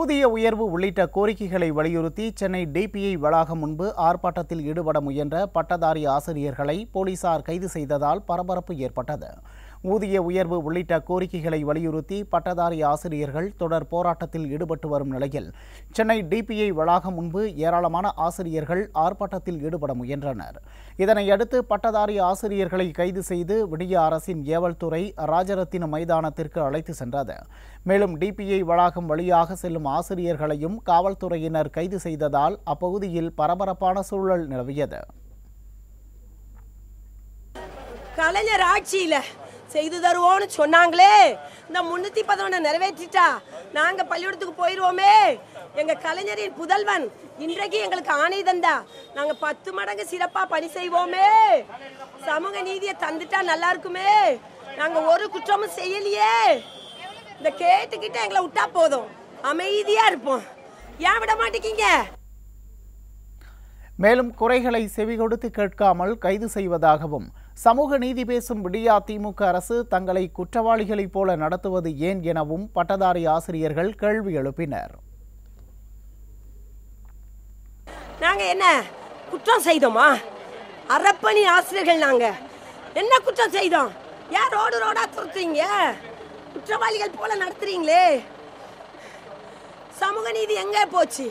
ஊதிய உயர்வு உள்ளிட்ட கோரிக்கைகளை வலியுறுத்தி சென்னை டிபிஐ வளாகம் முன்பு ஆர்ப்பாட்டத்தில் ஈடுபட முயன்ற பட்டதாரி ஆசிரியர்களை போலீசார் கைது செய்ததால் பரபரப்பு ஏற்பட்டது ஊதிய உயர்வு உள்ளிட்ட கோரிக்கைகளை வலியுறுத்தி பட்டதாரி ஆசிரியர்கள் தொடர் போராட்டத்தில் ஈடுபட்டு வரும் நிலையில் சென்னை டிபிஐ வளாகம் முன்பு ஏராளமான ஆசிரியர்கள் ஆர்ப்பாட்டத்தில் ஈடுபட முயன்றனர் இதனையடுத்து பட்டதாரி ஆசிரியர்களை கைது செய்து விடிய அரசின் ஏவல்துறை ராஜரத்தின மைதானத்திற்கு அழைத்து சென்றது மேலும் டிபிஐ வளாகம் வழியாக செல்லும் ஆசிரியர்களையும் காவல்துறையினர் கைது செய்ததால் அப்பகுதியில் பரபரப்பான சூழல் நிலவியது கலைஞர் ஆட்சியில செய்து தருவோம்னு சொன்னாங்களே இந்த முன்னூத்தி பதினொன்று நிறைவேற்றிட்டா நாங்கள் பள்ளிக்கூடத்துக்கு போயிடுவோமே எங்கள் கலைஞரின் புதல்வன் இன்றைக்கு எங்களுக்கு ஆணை தந்தா நாங்கள் பத்து மடங்கு சிறப்பாக பணி செய்வோமே சமூக நீதியை தந்துட்டா நல்லா இருக்குமே நாங்கள் ஒரு குற்றமும் செய்யலையே இந்த கேட்டுக்கிட்ட எங்களை விட்டா போதும் அமைதியாக இருப்போம் ஏன் விட மாட்டேங்க மேலும் குறைகளை செவி கொடுத்து கேட்காமல் கைது செய்வதாகவும் சமூக நீதி பேசும் விடியா திமுக அரசு தங்களை குற்றவாளிகளைப் போல நடத்துவது ஏன் எனவும் பட்டதாரி ஆசிரியர்கள் கேள்வி எழுப்பினர் நாங்கள் என்ன குற்றம் செய்தோமா அறப்பணி ஆசிரியர்கள் நாங்கள் என்ன குற்றம் செய்தோம் ஏன் ரோடு ரோடாக துரத்துறீங்க குற்றவாளிகள் போல நடத்துறீங்களே சமூக நீதி எங்கே போச்சு